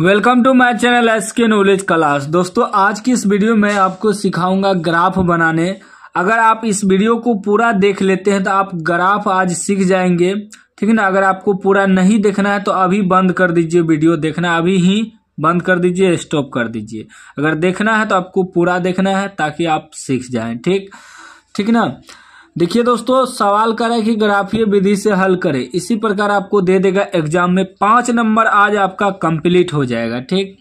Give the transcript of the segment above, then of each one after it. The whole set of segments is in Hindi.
welcome to my channel S K knowledge class दोस्तों आज की इस वीडियो में आपको सिखाऊंगा ग्राफ बनाने अगर आप इस वीडियो को पूरा देख लेते हैं तो आप ग्राफ आज सीख जाएंगे ठीक है ना अगर आपको पूरा नहीं देखना है तो अभी बंद कर दीजिए वीडियो देखना अभी ही बंद कर दीजिए स्टॉप कर दीजिए अगर देखना है तो आपको पूरा देखना है ताकि आप सीख जाए ठीक ठीक ना देखिए दोस्तों सवाल करे की कि ग्राफीय विधि से हल करें इसी प्रकार आपको दे देगा एग्जाम में पांच नंबर आज आपका कंप्लीट हो जाएगा ठीक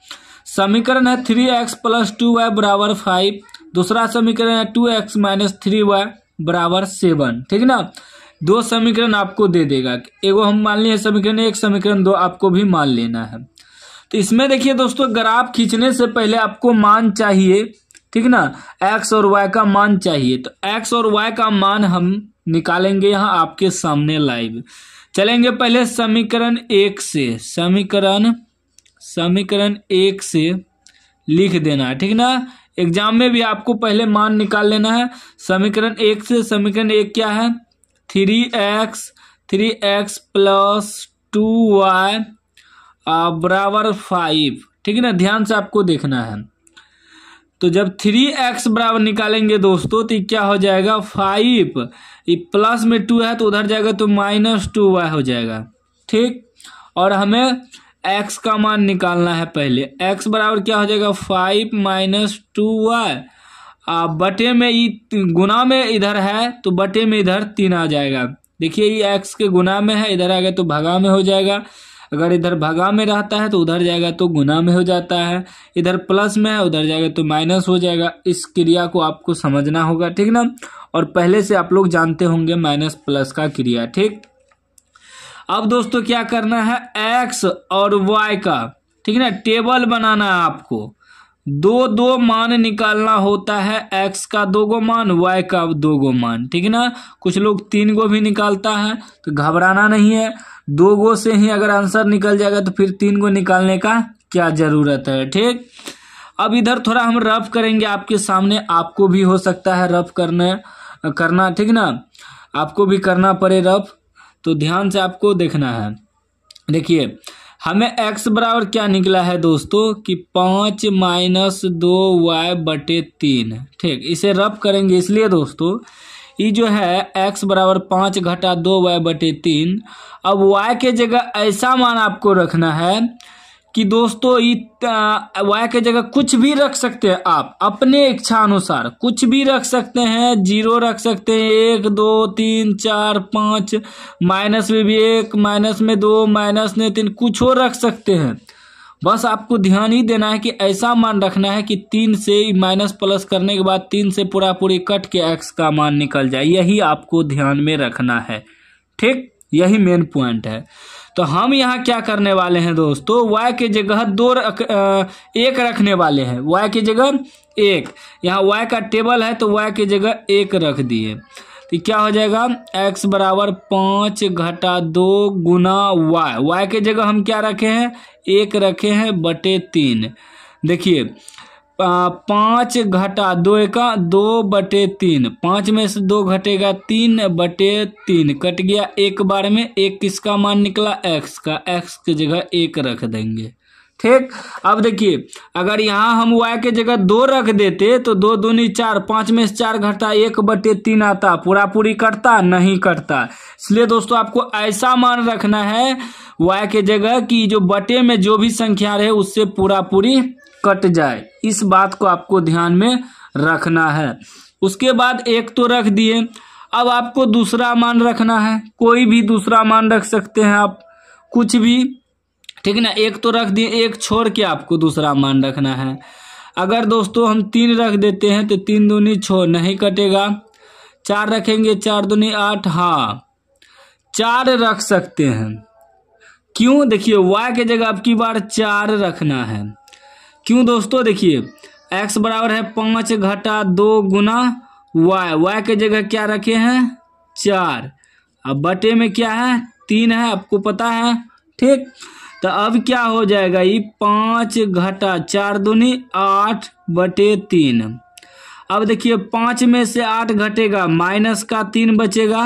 समीकरण है three x plus two y बराबर फाइव दूसरा समीकरण है two x minus three y बराबर सेवन ठीक ना दो समीकरण आपको दे देगा एगो हम मान लिए समीकरण एक समीकरण दो आपको भी मान लेना है तो इसमें देखिए दोस्तों ग्राफ खींचने से पहले आपको मान चाहिए ठीक ना एक्स और वाई का मान चाहिए तो एक्स और वाई का मान हम निकालेंगे यहाँ आपके सामने लाइव चलेंगे पहले समीकरण एक से समीकरण समीकरण एक से लिख देना ठीक ना एग्जाम में भी आपको पहले मान निकाल लेना है समीकरण एक से समीकरण एक क्या है three x three x plus two y बराबर फाइव ठीक है ना ध्यान से आपको देखना है तो जब थ्री एक्स बराबर निकालेंगे दोस्तों तो क्या हो जाएगा फाइव प्लस में टू है तो उधर जाएगा तो माइनस टू वाई हो जाएगा ठीक और हमें एक्स का मान निकालना है पहले एक्स बराबर क्या हो जाएगा फाइव माइनस टू वाई बटे में ये गुना में इधर है तो बटे में इधर तीन आ जाएगा देखिए ये एक्स के गुना में है इधर आ गया तो भगा में हो जाएगा अगर इधर भगा में रहता है तो उधर जाएगा तो गुना में हो जाता है इधर प्लस में है उधर जाएगा तो माइनस हो जाएगा इस क्रिया को आपको समझना होगा ठीक ना और पहले से आप लोग जानते होंगे माइनस प्लस का क्रिया ठीक अब दोस्तों क्या करना है एक्स और वाई का ठीक है ना टेबल बनाना है आपको दो दो मान निकालना होता है एक्स का दो गो मान वाई का दो गो मान ठीक है ना कुछ लोग तीन गो भी निकालता है तो घबराना नहीं है दो गो से ही अगर आंसर निकल जाएगा तो फिर तीन गो निकालने का क्या ज़रूरत है ठीक अब इधर थोड़ा हम रफ करेंगे आपके सामने आपको भी हो सकता है रफ करने करना ठीक ना आपको भी करना पड़े रफ तो ध्यान से आपको देखना है देखिए हमें एक्स बराबर क्या निकला है दोस्तों कि पाँच माइनस दो वाई बटे तीन ठीक इसे रफ करेंगे इसलिए दोस्तों ये जो है एक्स बराबर पाँच घटा दो वाई बटे तीन अब वाई के जगह ऐसा मान आपको रखना है कि दोस्तों वाई के जगह कुछ भी रख सकते हैं आप अपने इच्छा अनुसार कुछ भी रख सकते हैं जीरो रख सकते हैं एक दो तीन चार पाँच माइनस में भी एक माइनस में दो माइनस में तीन कुछ और रख सकते हैं बस आपको ध्यान ही देना है कि ऐसा मान रखना है कि तीन से माइनस प्लस करने के बाद तीन से पूरा पूरी कट के एक्स का मान निकल जाए यही आपको ध्यान में रखना है ठीक यही मेन पॉइंट है तो हम यहाँ क्या करने वाले हैं दोस्तों y के जगह दो रख, एक रखने वाले हैं y की जगह एक यहाँ y का टेबल है तो y की जगह एक रख दिए तो क्या हो जाएगा x बराबर पाँच घटा दो गुना वाई वाई के जगह हम क्या रखे हैं एक रखे हैं बटे तीन देखिए पाँच घटा दो एक दो बटे तीन पाँच में से दो घटेगा तीन बटे तीन कट गया एक बार में एक किसका मान निकला एक्स का एक्स की जगह एक रख देंगे ठीक अब देखिए अगर यहाँ हम y के जगह दो रख देते तो दो दूनी चार पांच में से चार घटता एक बटे तीन आता पूरा पूरी करता नहीं करता इसलिए दोस्तों आपको ऐसा मान रखना है y के जगह कि जो बटे में जो भी संख्या रहे उससे पूरा पूरी कट जाए इस बात को आपको ध्यान में रखना है उसके बाद एक तो रख दिए अब आपको दूसरा मान रखना है कोई भी दूसरा मान रख सकते हैं आप कुछ भी ठीक ना एक तो रख दिए एक छोड़ के आपको दूसरा मान रखना है अगर दोस्तों हम तीन रख देते हैं तो तीन दूनी छोड़ नहीं कटेगा चार रखेंगे चार दूनी आठ हाँ चार रख सकते हैं क्यों देखिए वाई के जगह आपकी बार चार रखना है क्यों दोस्तों देखिए एक्स बराबर है पाँच घटा दो गुना वाई वाई के जगह क्या रखे हैं चार अब बटे में क्या है तीन है आपको पता है ठीक तो अब क्या हो जाएगा ये पाँच घटा चार दूनी आठ बटे तीन अब देखिए पाँच में से आठ घटेगा माइनस का तीन बचेगा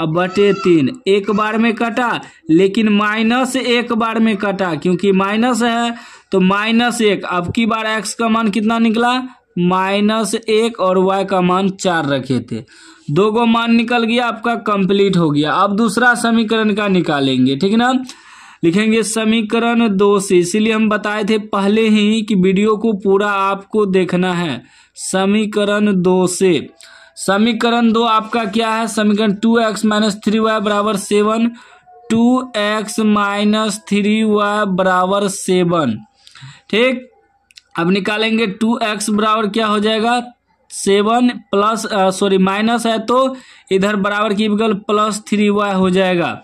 अब बटे तीन एक बार में कटा लेकिन माइनस एक बार में कटा क्योंकि माइनस है तो माइनस एक अब की बार एक्स का मान कितना निकला माइनस एक और वाई का मान चार रखे थे दो गो मान निकल गया आपका कंप्लीट हो गया अब दूसरा समीकरण का निकालेंगे ठीक ना लिखेंगे समीकरण दो से इसीलिए हम बताए थे पहले ही कि वीडियो को पूरा आपको देखना है समीकरण दो से समीकरण दो आपका क्या है समीकरण two x minus three y बराबर seven two x minus three y बराबर सेवन ठीक अब निकालेंगे टू एक्स बराबर क्या हो जाएगा सेवन प्लस सॉरी माइनस है तो इधर बराबर की बिगल प्लस थ्री वाई हो जाएगा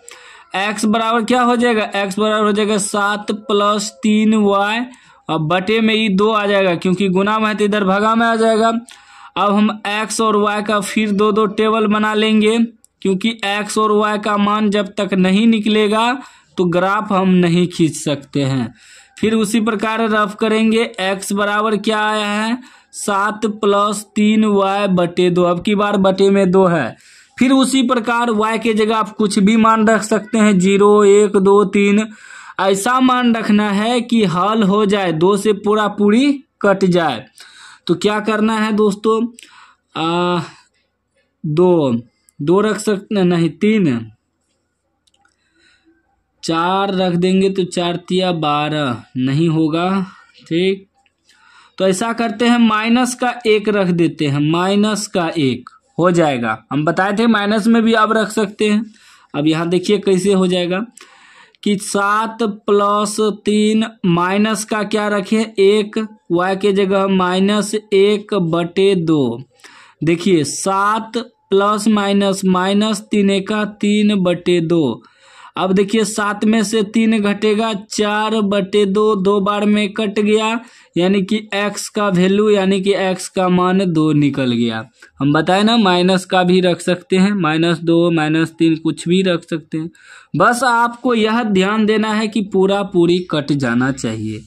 एक्स बराबर क्या हो जाएगा एक्स बराबर हो जाएगा सात प्लस तीन वाई और बटे में ये दो आ जाएगा क्योंकि गुना में है तो इधर भगा में आ जाएगा अब हम एक्स और वाई का फिर दो दो टेबल बना लेंगे क्योंकि एक्स और वाई का मान जब तक नहीं निकलेगा तो ग्राफ हम नहीं खींच सकते हैं फिर उसी प्रकार रफ करेंगे एक्स बराबर क्या आया है सात प्लस तीन वाई बटे दो अब की बार बटे में दो है फिर उसी प्रकार y के जगह आप कुछ भी मान रख सकते हैं जीरो एक दो तीन ऐसा मान रखना है कि हल हो जाए दो से पूरा पूरी कट जाए तो क्या करना है दोस्तों आ, दो दो रख सकते नहीं तीन चार रख देंगे तो चार तिया बारह नहीं होगा ठीक तो ऐसा करते हैं माइनस का एक रख देते हैं माइनस का एक हो जाएगा हम बताए थे माइनस में भी आप रख सकते हैं अब यहाँ देखिए कैसे हो जाएगा कि सात प्लस तीन माइनस का क्या रखें एक वाई के जगह माइनस एक बटे दो देखिए सात प्लस माइनस माइनस तीन एका तीन बटे दो अब देखिए सात में से तीन घटेगा चार बटे दो दो बार में कट गया यानी कि एक्स का वैल्यू यानी कि एक्स का मान दो निकल गया हम बताए ना माइनस का भी रख सकते हैं माइनस दो माइनस तीन कुछ भी रख सकते हैं बस आपको यह ध्यान देना है कि पूरा पूरी कट जाना चाहिए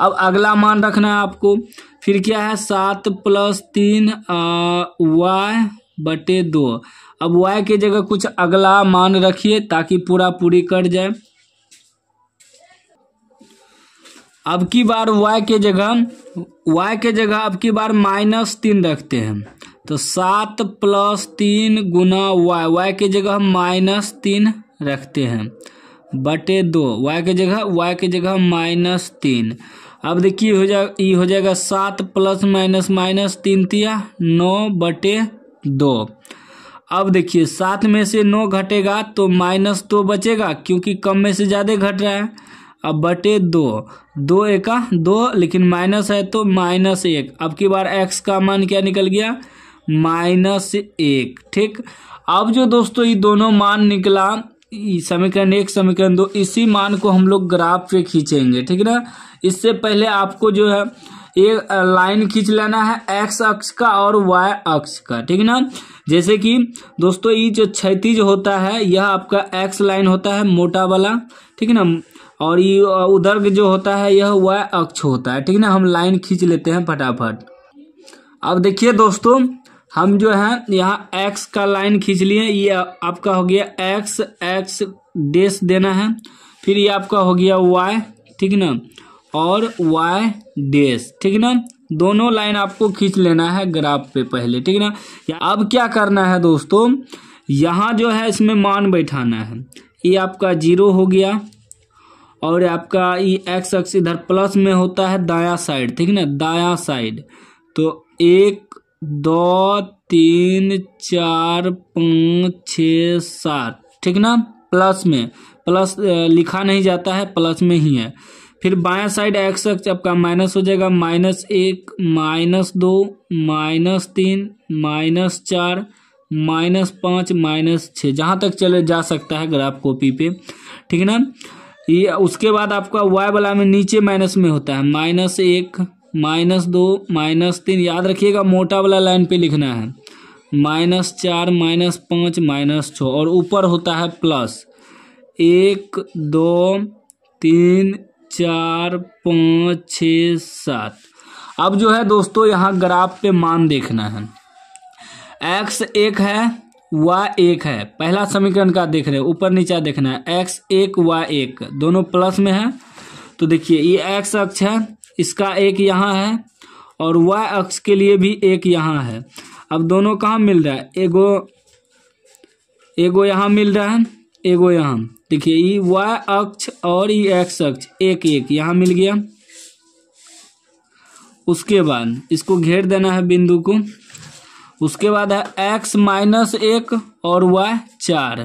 अब अगला मान रखना है आपको फिर क्या है सात प्लस तीन वाई बटे दो अब वाई की जगह कुछ अगला मान रखिए ताकि पूरा पूरी कट जाए अब की बार वाई के जगह वाई के जगह अब की बार माइनस तीन रखते हैं तो सात प्लस तीन गुना वाई वाई की जगह माइनस तीन रखते हैं बटे दो वाई के जगह वाई के जगह माइनस तीन अब देखिए हो जाए ये हो जाएगा सात प्लस माइनस माइनस तीन तिया नौ बटे दो अब देखिए सात में से नौ घटेगा तो माइनस दो बचेगा क्योंकि कम में से ज़्यादा घट रहा है अब बटे दो दो एक हाँ, दो लेकिन माइनस है तो माइनस एक अब की बार एक्स का मान क्या निकल गया माइनस एक ठीक अब जो दोस्तों ये दोनों मान निकला समीकरण एक समीकरण दो इसी मान को हम लोग ग्राफ पे खींचेंगे ठीक ना इससे पहले आपको जो है एक लाइन खींच लेना है एक्स अक्ष का और वाई अक्ष का ठीक ना जैसे कि दोस्तों ये जो क्षतिज होता है यह आपका एक्स लाइन होता है मोटा वाला ठीक है ना और ये उधर जो होता है यह वाई अक्ष होता है ठीक ना हम लाइन खींच लेते हैं फटाफट अब देखिए दोस्तों हम जो है यहाँ एक्स का लाइन खींच लिए ये आपका हो गया एक्स एक्स डेस देना है फिर ये आपका हो गया वाई ठीक ना और वाई डेस ठीक ना दोनों लाइन आपको खींच लेना है ग्राफ पे पहले ठीक ना या अब क्या करना है दोस्तों यहाँ जो है इसमें मान बैठाना है ये आपका जीरो हो गया और आपका ये एक्स एक्स इधर प्लस में होता है दाया साइड ठीक ना दाया साइड तो एक दो तीन चार पाँच छ सात ठीक ना प्लस में प्लस लिखा नहीं जाता है प्लस में ही है फिर बाया साइड एक्स एक्स आपका माइनस हो जाएगा माइनस एक माइनस दो माइनस तीन माइनस चार माइनस पाँच माइनस छः जहाँ तक चले जा सकता है ग्राफ कॉपी पे ठीक है ना ये उसके बाद आपका वाई वाला में नीचे माइनस में होता है माइनस एक माइनस दो माइनस तीन याद रखिएगा मोटा वाला लाइन पे लिखना है माइनस चार माइनस पाँच माइनस छः और ऊपर होता है प्लस एक दो तीन चार पाँच छ सात अब जो है दोस्तों यहाँ ग्राफ पे मान देखना है एक्स एक है व एक है पहला समीकरण का देख रहे हैं ऊपर नीचा देखना है एक्स एक वाई एक दोनों प्लस में है तो देखिए ये एक्स अक्ष है इसका एक यहाँ है और वाई अक्ष के लिए भी एक यहाँ है अब दोनों कहाँ मिल रहा है एगो एगो यहाँ मिल रहा है एगो यहाँ देखिए ये वाई अक्ष और ये एक्स अक्ष एक एक यहाँ मिल गया उसके बाद इसको घेर देना है बिंदु को उसके बाद है एक्स माइनस एक और वाई चार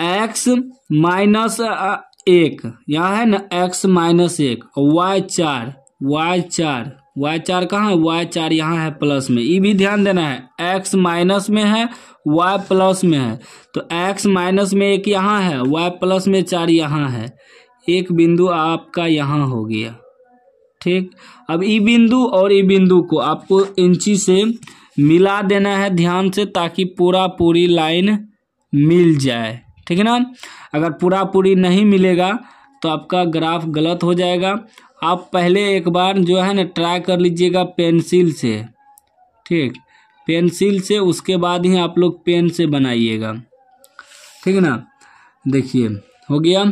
एक्स माइनस एक यहाँ है ना एक्स माइनस एक और वाई चार वाई चार वाई चार कहाँ है वाई चार यहाँ है प्लस में ये भी ध्यान देना है एक्स माइनस में है वाई प्लस में है तो एक्स माइनस में एक यहाँ है वाई प्लस में चार यहाँ है एक बिंदु आपका यहाँ हो गया ठीक अब ई बिंदु और ई बिंदु को आपको इंची से मिला देना है ध्यान से ताकि पूरा पूरी लाइन मिल जाए ठीक है ना अगर पूरा पूरी नहीं मिलेगा तो आपका ग्राफ गलत हो जाएगा आप पहले एक बार जो है ना ट्राई कर लीजिएगा पेंसिल से ठीक पेंसिल से उसके बाद ही आप लोग पेन से बनाइएगा ठीक है ना देखिए हो गया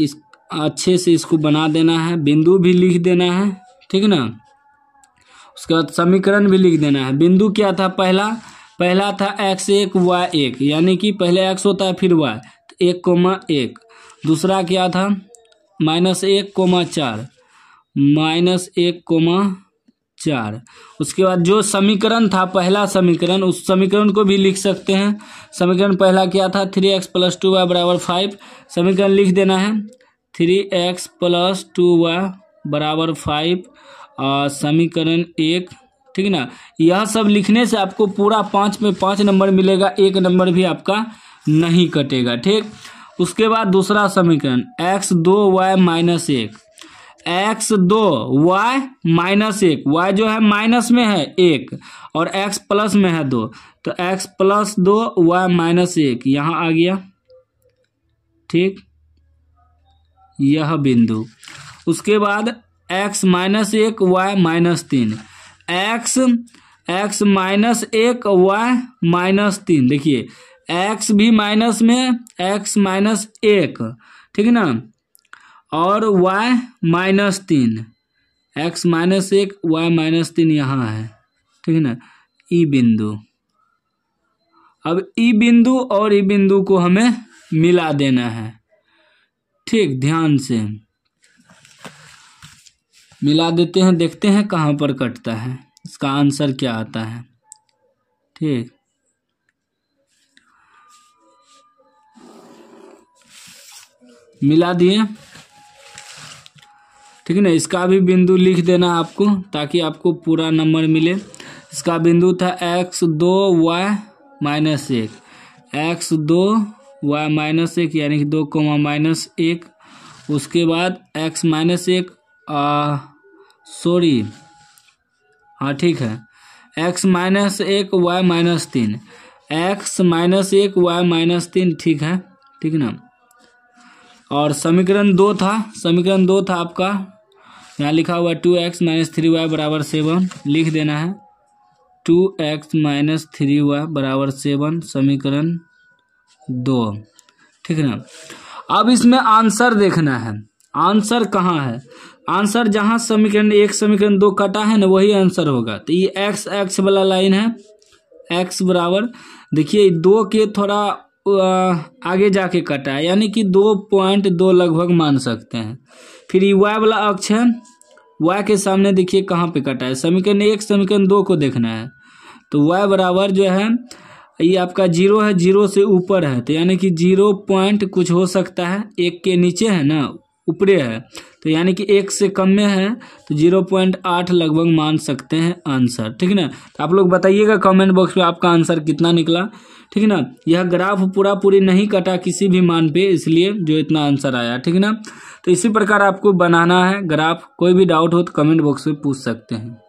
इस अच्छे से इसको बना देना है बिंदु भी लिख देना है ठीक है ना उसके बाद समीकरण भी लिख देना है बिंदु क्या था पहला पहला था एक्स एक वाई एक यानी कि पहले एक्स होता है फिर वाई तो एक कोमा एक दूसरा क्या था माइनस एक कोमा चार माइनस एक कोमा चार उसके बाद जो समीकरण था पहला समीकरण उस समीकरण को भी लिख सकते हैं समीकरण पहला क्या था three x plus two y बराबर फाइव समीकरण लिख देना है three x plus two y बराबर फाइव और समीकरण एक ठीक ना यह सब लिखने से आपको पूरा पाँच में पाँच नंबर मिलेगा एक नंबर भी आपका नहीं कटेगा ठीक उसके बाद दूसरा समीकरण एक्स दो वाई माइनस एक एक्स दो वाई माइनस एक वाई जो है माइनस में है एक और एक्स प्लस में है दो तो एक्स प्लस दो वाई माइनस एक यहाँ आ गया ठीक यह बिंदु उसके बाद एक्स माइनस एक वाई माइनस तीन एक्स एक्स माइनस एक वाई माइनस तीन देखिए एक्स भी माइनस में एक्स माइनस एक ठीक है ना और वाई माइनस तीन एक्स माइनस एक वाई माइनस तीन यहाँ है ठीक है ना ई e बिंदु अब ई e बिंदु और ई e बिंदु को हमें मिला देना है ठीक ध्यान से मिला देते हैं देखते हैं कहाँ पर कटता है इसका आंसर क्या आता है ठीक मिला दिए ठीक है ना इसका भी बिंदु लिख देना आपको ताकि आपको पूरा नंबर मिले इसका बिंदु था एक्स दो वाई माइनस एक एक्स दो वाई माइनस एक यानी कि दो कोमा माइनस एक उसके बाद एक्स माइनस एक सॉरी हाँ ठीक है एक्स माइनस एक वाई माइनस तीन एक्स माइनस एक वाई माइनस तीन ठीक है ठीक है ना और समीकरण दो था समीकरण दो था आपका यहाँ लिखा हुआ है two x minus three y बराबर सेवन लिख देना है two x minus three y बराबर सेवन समीकरण दो ठीक है ना अब इसमें आंसर देखना है आंसर कहाँ है आंसर जहाँ समीकरण एक समीकरण दो कटा है ना वही आंसर होगा तो ये एक्स एक्स वाला लाइन है एक्स बराबर देखिए दो के थोड़ा आगे जाके कटा है यानी कि दो पॉइंट दो लगभग मान सकते हैं फिर ये वाई वाला अक्ष है वाई के सामने देखिए कहाँ पे कटा है समीकरण एक समीकरण दो को देखना है तो वाई बराबर जो है ये आपका जीरो है जीरो से ऊपर है तो यानी कि जीरो पॉइंट कुछ हो सकता है एक के नीचे है ना ऊपरे है तो यानी कि एक से कम में है तो जीरो पॉइंट आठ लगभग मान सकते हैं आंसर ठीक ना तो आप लोग बताइएगा कमेंट बॉक्स में आपका आंसर कितना निकला ठीक है ना यह ग्राफ पूरा पूरी नहीं कटा किसी भी मान पे इसलिए जो इतना आंसर आया ठीक है ना तो इसी प्रकार आपको बनाना है ग्राफ कोई भी डाउट हो तो कमेंट बॉक्स में पूछ सकते हैं